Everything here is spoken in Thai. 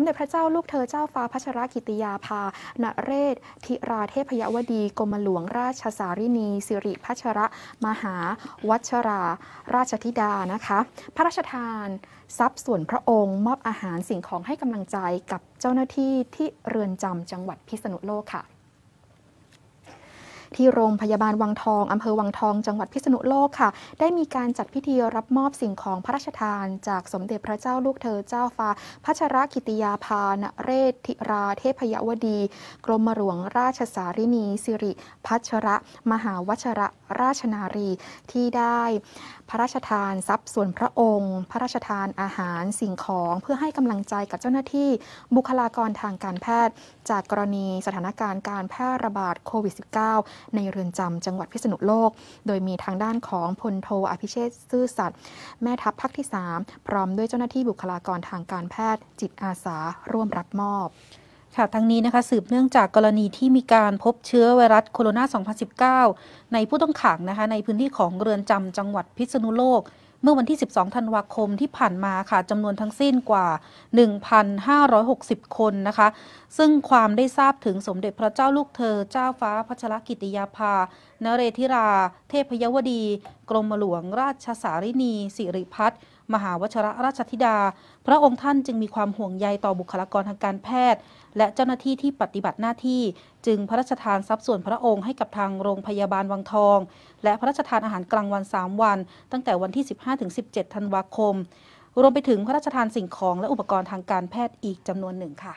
มเด็จพระเจ้าลูกเธอเจ้าฟ้าพัชรกิติยาภา ณเรศธิราเทพยวดีกรมหลวงราชสารินีสิริพัชระมหาวัชราราชธิดานะคะ พระราชทานทรัพย์ส่วนพระองค์มอบอาหารสิ่งของให้กำลังใจกับเจ้าหน้าที่ที่เรือนจำจังหวัดพิษณุโลกค่ะที่โรงพยาบาลวังทองอำเภอวังทอง จังหวัดพิษณุโลกค่ะ ได้มีการจัดพิธีรับมอบสิ่งของพระราชทานจากสมเด็จพระเจ้าลูกเธอเจ้าฟ้าพัชรกิติยาภานเรศธิราเทพยวดีกรมหลวงราชสารินีสิริพัชระ มหาวชระราชนารีที่ได้พระราชทานทรัพย์ส่วนพระองค์ พระราชทานอาหารสิ่งของเพื่อให้กำลังใจกับเจ้าหน้าที่ บุคลากรทางการแพทย์ จากกรณีสถานการณ์การแพร่ระบาดโควิด -19 ในเรือนจำจังหวัดพิษณุโลก โดยมีทางด้านของพลโทอภิเชษซื่อสัตย์แม่ทัพภาคที่ 3 พร้อมด้วยเจ้าหน้าที่บุคลากรทางการแพทย์จิตอาสาร่วมรับมอบค่ะทั้งนี้นะคะ สืบเนื่องจากกรณีที่มีการพบเชื้อไวรัสโคโรนา 2019 ในผู้ต้องขังนะคะ ในพื้นที่ของเรือนจำจังหวัดพิษณุโลก เมื่อวันที่ 12 ธันวาคมที่ผ่านมาค่ะจำนวนทั้งสิ้นกว่า 1,560 คนนะคะ ซึ่งความได้ทราบถึงสมเด็จพระเจ้าลูกเธอ เจ้าฟ้าพัชรกิติยาภานเรธิรา เทพยวดี กรมหลวงราชสารินีสิริพัฒน์มหาวชระราชธิดา พระองค์ท่านจึงมีความห่วงใยต่อบุคลากรทางการแพทย์ และเจ้าหน้าที่ที่ปฏิบัติหน้าที่จึงพระราชทานทรัพย์ส่วนพระองค์ให้กับทางโรงพยาบาลวังทอง และพระราชทานอาหารกลางวัน 3 วัน ตั้งแต่วันที่ 15-17ธันวาคม รวมไปถึงพระราชทานสิ่งของและอุปกรณ์ทางการแพทย์อีกจำนวนหนึ่งค่ะ